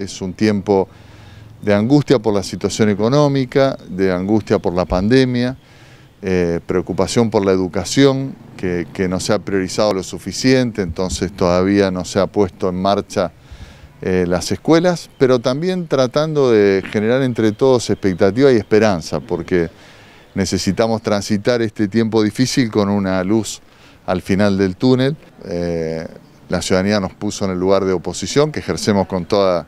Es un tiempo de angustia por la situación económica, de angustia por la pandemia, eh, preocupación por la educación, que, no se ha priorizado lo suficiente, entonces todavía no se ha puesto en marcha eh, las escuelas, pero también tratando de generar entre todos expectativa y esperanza, porque necesitamos transitar este tiempo difícil con una luz al final del túnel. Eh, la ciudadanía nos puso en el lugar de oposición, que ejercemos con toda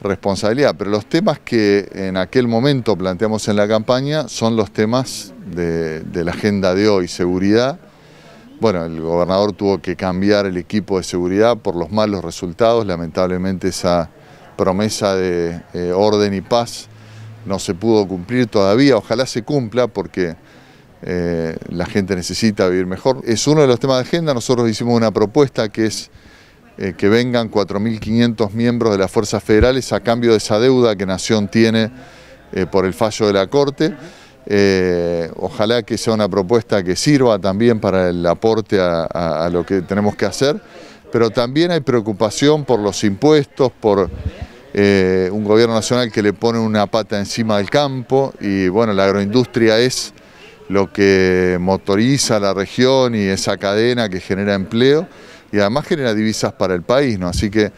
responsabilidad, pero los temas que en aquel momento planteamos en la campaña son los temas de, la agenda de hoy, seguridad. Bueno, el gobernador tuvo que cambiar el equipo de seguridad por los malos resultados, lamentablemente esa promesa de eh, orden y paz no se pudo cumplir todavía, ojalá se cumpla porque eh, la gente necesita vivir mejor. Es uno de los temas de agenda, nosotros hicimos una propuesta que es eh, que vengan 4.500 miembros de las fuerzas federales a cambio de esa deuda que Nación tiene eh, por el fallo de la Corte. Eh, ojalá que sea una propuesta que sirva también para el aporte a, lo que tenemos que hacer, pero también hay preocupación por los impuestos, por un gobierno nacional que le pone una pata encima del campo y bueno, la agroindustria es lo que motoriza la región y esa cadena que genera empleo y además genera divisas para el país, ¿no? Así que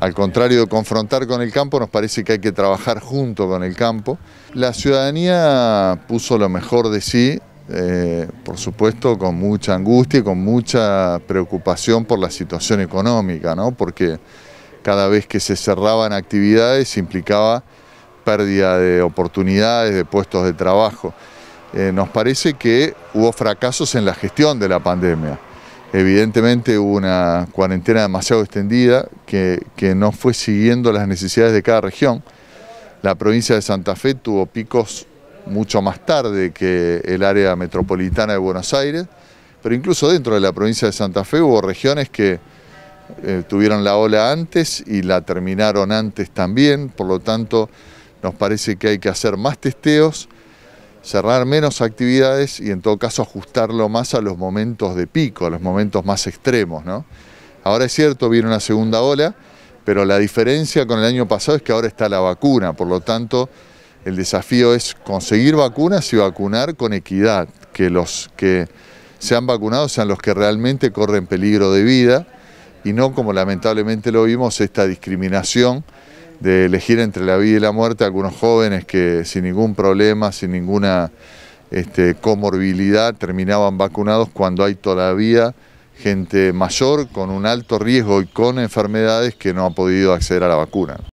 al contrario de confrontar con el campo, nos parece que hay que trabajar junto con el campo. La ciudadanía puso lo mejor de sí, eh, por supuesto con mucha angustia y con mucha preocupación por la situación económica, ¿no? porque cada vez que se cerraban actividades implicaba pérdida de oportunidades, de puestos de trabajo. Eh, nos parece que hubo fracasos en la gestión de la pandemia. Evidentemente hubo una cuarentena demasiado extendida que, no fue siguiendo las necesidades de cada región. La provincia de Santa Fe tuvo picos mucho más tarde que el área metropolitana de Buenos Aires, pero incluso dentro de la provincia de Santa Fe hubo regiones que eh, tuvieron la ola antes y la terminaron antes también, por lo tanto nos parece que hay que hacer más testeos, cerrar menos actividades y en todo caso ajustarlo más a los momentos de pico, a los momentos más extremos. Ahora es cierto, viene una segunda ola, pero la diferencia con el año pasado es que ahora está la vacuna, por lo tanto el desafío es conseguir vacunas y vacunar con equidad, que los que se han vacunado sean los que realmente corren peligro de vida y no como lamentablemente lo vimos esta discriminación de elegir entre la vida y la muerte algunos jóvenes que sin ningún problema, sin ninguna este, comorbilidad terminaban vacunados cuando hay todavía gente mayor con un alto riesgo y con enfermedades que no ha podido acceder a la vacuna.